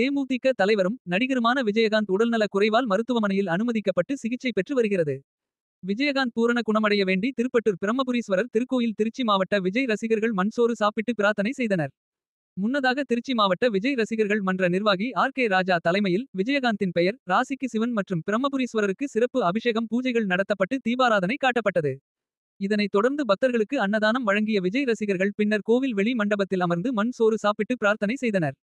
தேமுதிக தலைவரும் நடிகருமான விஜயகாந்த் உடல்நல குறைவால் மருத்துவமனையில் அனுமதிக்கப்பட்டு சிகிச்சை பெற்று வருகிறது விஜயகாந்த் பூரண குணமடைய வேண்டி திருப்பட்டூர் பிரம்மபுரீஸ்வரர் திருக்கோயில் திருச்சி மாவட்ட விஜய் ரசிகர்கள் மண்சோறு சாப்பிட்டு பிரார்த்தனை செய்தனர் முன்னதாக திருச்சி மாவட்ட விஜய் ரசிகர்கள் மன்ற நிர்வாகி ஆர் கே ராஜா தலைமையில் விஜயகாந்தின் பெயர் ராசிக்கு சிவன் மற்றும் பிரம்மபுரீஸ்வரருக்கு சிறப்பு அபிஷேகம் பூஜைகள் நடத்தப்பட்டு தீபாராதனை காட்டப்பட்டது இதனைத் தொடர்ந்து பக்தர்களுக்கு அன்னதானம் வழங்கிய விஜய் ரசிகர்கள் பின்னர் கோவில் வெளி மண்டபத்தில் அமர்ந்து மண் சோறு சாப்பிட்டு பிரார்த்தனை செய்தனர்